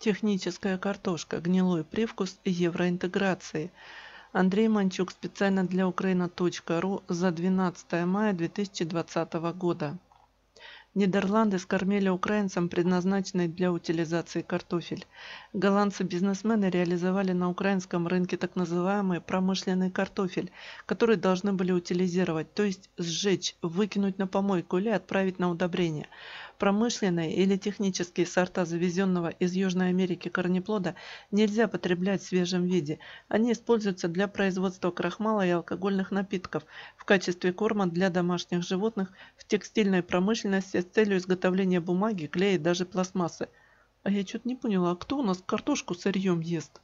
Техническая картошка. Гнилой привкус евроинтеграции. Андрей Манчук специально для Украина.ру за 12 мая 2020 года. Нидерланды скормили украинцам предназначенный для утилизации картофель. Голландцы-бизнесмены реализовали на украинском рынке так называемый промышленный картофель, который должны были утилизировать, то есть сжечь, выкинуть на помойку или отправить на удобрение. Промышленные или технические сорта завезенного из Южной Америки корнеплода нельзя потреблять в свежем виде. Они используются для производства крахмала и алкогольных напитков, в качестве корма для домашних животных, в текстильной промышленности с целью изготовления бумаги, клея и даже пластмассы. А я что-то не поняла, а кто у нас картошку сырьем ест?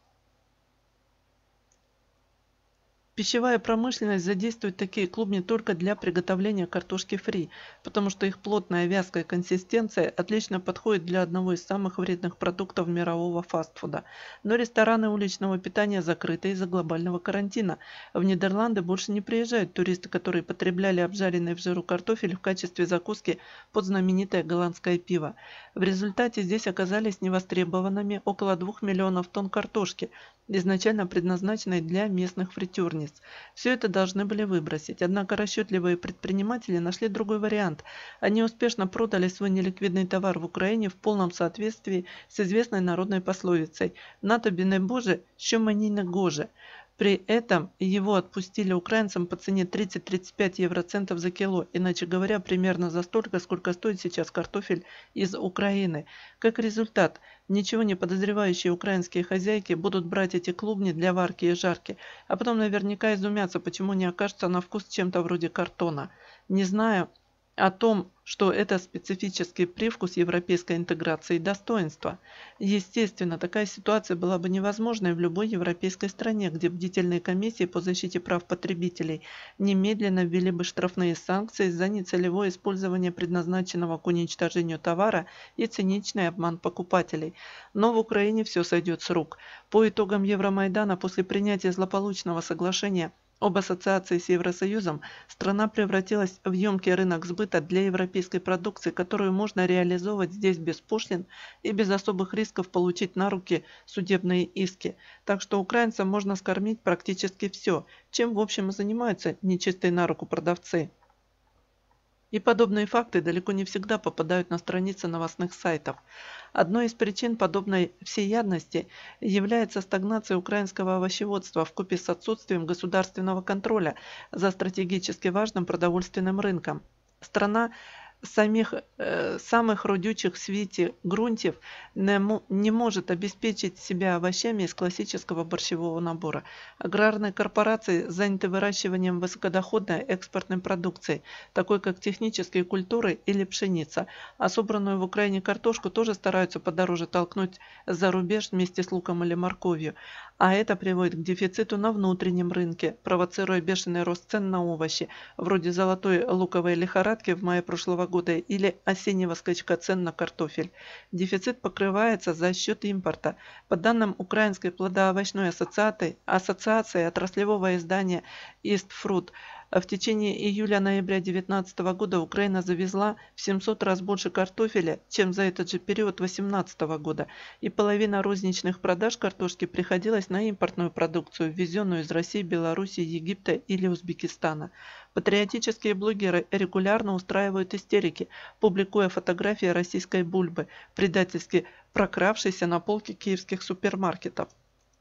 Пищевая промышленность задействует такие клубни только для приготовления картошки фри, потому что их плотная вязкая консистенция отлично подходит для одного из самых вредных продуктов мирового фастфуда. Но рестораны уличного питания закрыты из-за глобального карантина. В Нидерланды больше не приезжают туристы, которые потребляли обжаренный в жиру картофель в качестве закуски под знаменитое голландское пиво. В результате здесь оказались невостребованными около 2 миллионов тонн картошки, изначально предназначенной для местных фритюрниц. Все это должны были выбросить, однако расчетливые предприниматели нашли другой вариант. Они успешно продали свой неликвидный товар в Украине в полном соответствии с известной народной пословицей «НАТО біне Боже, що мені не гоже». При этом его отпустили украинцам по цене 30-35 евроцентов за кило, иначе говоря, примерно за столько, сколько стоит сейчас картофель из Украины. Как результат, ничего не подозревающие украинские хозяйки будут брать эти клубни для варки и жарки, а потом наверняка изумятся, почему не окажется на вкус чем-то вроде картона. Не знаю, о том, что это специфический привкус европейской интеграции и достоинства. Естественно, такая ситуация была бы невозможной в любой европейской стране, где бдительные комиссии по защите прав потребителей немедленно ввели бы штрафные санкции за нецелевое использование предназначенного к уничтожению товара и циничный обман покупателей. Но в Украине все сойдет с рук. По итогам Евромайдана после принятия злополучного соглашения об ассоциации с Евросоюзом страна превратилась в емкий рынок сбыта для европейской продукции, которую можно реализовывать здесь без пошлин и без особых рисков получить на руки судебные иски. Так что украинцам можно скормить практически все, чем в общем и занимаются нечистые на руку продавцы. И подобные факты далеко не всегда попадают на страницы новостных сайтов. Одной из причин подобной всеядности является стагнация украинского овощеводства в купе с отсутствием государственного контроля за стратегически важным продовольственным рынком. Страна самих, э, самых родючих в свете грунтів не, не может обеспечить себя овощами из классического борщевого набора. Аграрные корпорации заняты выращиванием высокодоходной экспортной продукции, такой как технические культуры или пшеница, а собранную в Украине картошку тоже стараются подороже толкнуть за рубеж вместе с луком или морковью а это приводит к дефициту на внутреннем рынке, провоцируя бешеный рост цен на овощи, вроде золотой луковой лихорадки в мае прошлого года или осеннего скачка цен на картофель. Дефицит покрывается за счет импорта. По данным Украинской плодоовощной ассоциации, ассоциации отраслевого издания «Истфрут», Fruit а в течение июля-ноября 2019 года Украина завезла в 700 раз больше картофеля, чем за этот же период 2018 года, и половина розничных продаж картошки приходилась на импортную продукцию, ввезенную из России, Беларуси, Египта или Узбекистана. Патриотические блогеры регулярно устраивают истерики, публикуя фотографии российской бульбы, предательски прокравшейся на полке киевских супермаркетов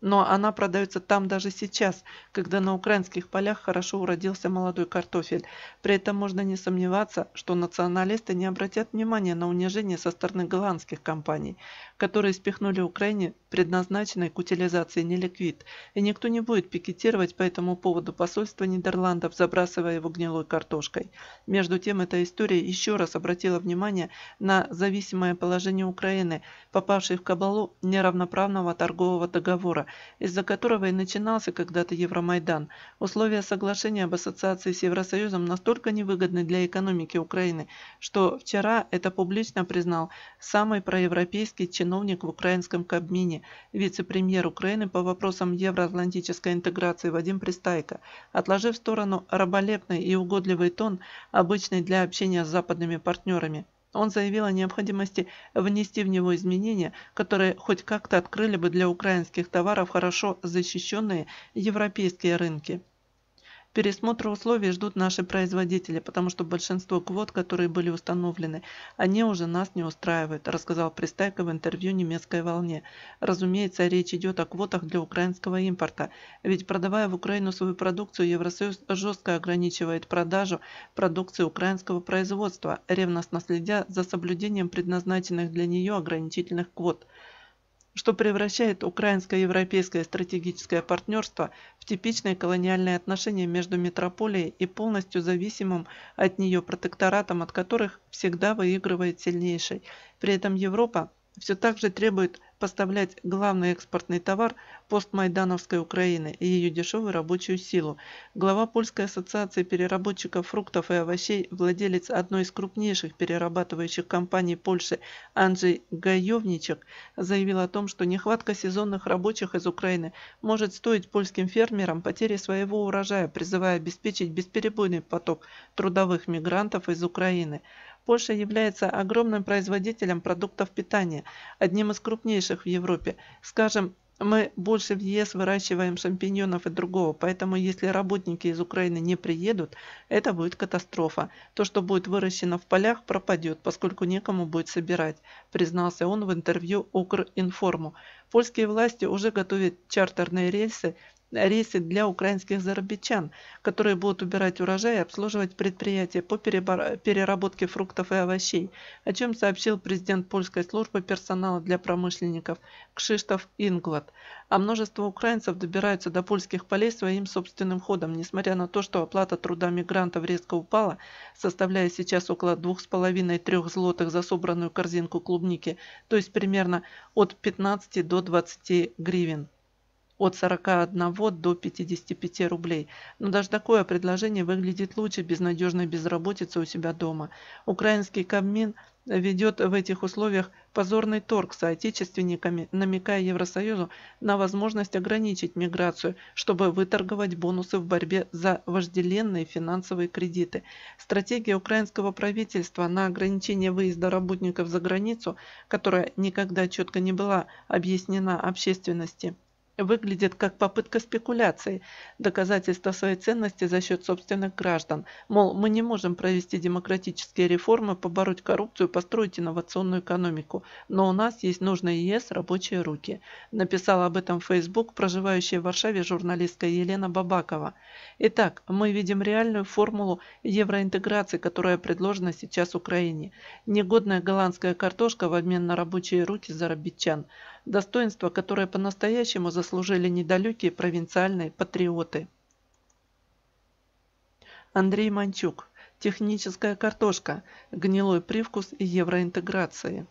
но она продается там даже сейчас, когда на украинских полях хорошо уродился молодой картофель. При этом можно не сомневаться, что националисты не обратят внимания на унижение со стороны голландских компаний, которые спихнули Украине предназначенный к утилизации неликвид, и никто не будет пикетировать по этому поводу посольство Нидерландов, забрасывая его гнилой картошкой. Между тем, эта история еще раз обратила внимание на зависимое положение Украины, попавшей в кабалу неравноправного торгового договора, из-за которого и начинался когда-то Евромайдан. Условия соглашения об ассоциации с Евросоюзом настолько невыгодны для экономики Украины, что вчера это публично признал самый проевропейский чиновник в украинском Кабмине, вице-премьер Украины по вопросам евроатлантической интеграции Вадим Пристайко, отложив в сторону раболепный и угодливый тон, обычный для общения с западными партнерами. Он заявил о необходимости внести в него изменения, которые хоть как-то открыли бы для украинских товаров хорошо защищенные европейские рынки. Пересмотра условий ждут наши производители, потому что большинство квот, которые были установлены, они уже нас не устраивают, рассказал Пристайко в интервью немецкой волне. Разумеется, речь идет о квотах для украинского импорта, ведь продавая в Украину свою продукцию, Евросоюз жестко ограничивает продажу продукции украинского производства, ревностно следя за соблюдением предназначенных для нее ограничительных квот – что превращает украинско-европейское стратегическое партнерство в типичные колониальные отношения между метрополией и полностью зависимым от нее протекторатом, от которых всегда выигрывает сильнейший. При этом Европа все так же требует поставлять главный экспортный товар постмайдановской Украины и ее дешевую рабочую силу. Глава Польской ассоциации переработчиков фруктов и овощей, владелец одной из крупнейших перерабатывающих компаний Польши Анджей Гайовничек, заявил о том, что нехватка сезонных рабочих из Украины может стоить польским фермерам потери своего урожая, призывая обеспечить бесперебойный поток трудовых мигрантов из Украины. Польша является огромным производителем продуктов питания, одним из крупнейших в Европе. Скажем, мы больше в ЕС выращиваем шампиньонов и другого, поэтому если работники из Украины не приедут, это будет катастрофа. То, что будет выращено в полях, пропадет, поскольку некому будет собирать, признался он в интервью Укринформу. Польские власти уже готовят чартерные рельсы рейсы для украинских зарабичан, которые будут убирать урожай и обслуживать предприятия по переработке фруктов и овощей, о чем сообщил президент польской службы персонала для промышленников Кшиштов Инглад. А множество украинцев добираются до польских полей своим собственным ходом, несмотря на то, что оплата труда мигрантов резко упала, составляя сейчас около 2,5-3 злотых за собранную корзинку клубники, то есть примерно от 15 до 20 гривен от 41 до 55 рублей. Но даже такое предложение выглядит лучше безнадежной безработицы у себя дома. Украинский Кабмин ведет в этих условиях позорный торг с соотечественниками, намекая Евросоюзу на возможность ограничить миграцию, чтобы выторговать бонусы в борьбе за вожделенные финансовые кредиты. Стратегия украинского правительства на ограничение выезда работников за границу, которая никогда четко не была объяснена общественности, выглядит как попытка спекуляции, доказательства своей ценности за счет собственных граждан. Мол, мы не можем провести демократические реформы, побороть коррупцию, построить инновационную экономику, но у нас есть нужные ЕС рабочие руки. Написала об этом в Facebook проживающая в Варшаве журналистка Елена Бабакова. Итак, мы видим реальную формулу евроинтеграции, которая предложена сейчас Украине. Негодная голландская картошка в обмен на рабочие руки зарабитчан – достоинство, которое по-настоящему заслужили недалекие провинциальные патриоты. Андрей Манчук. Техническая картошка. Гнилой привкус евроинтеграции.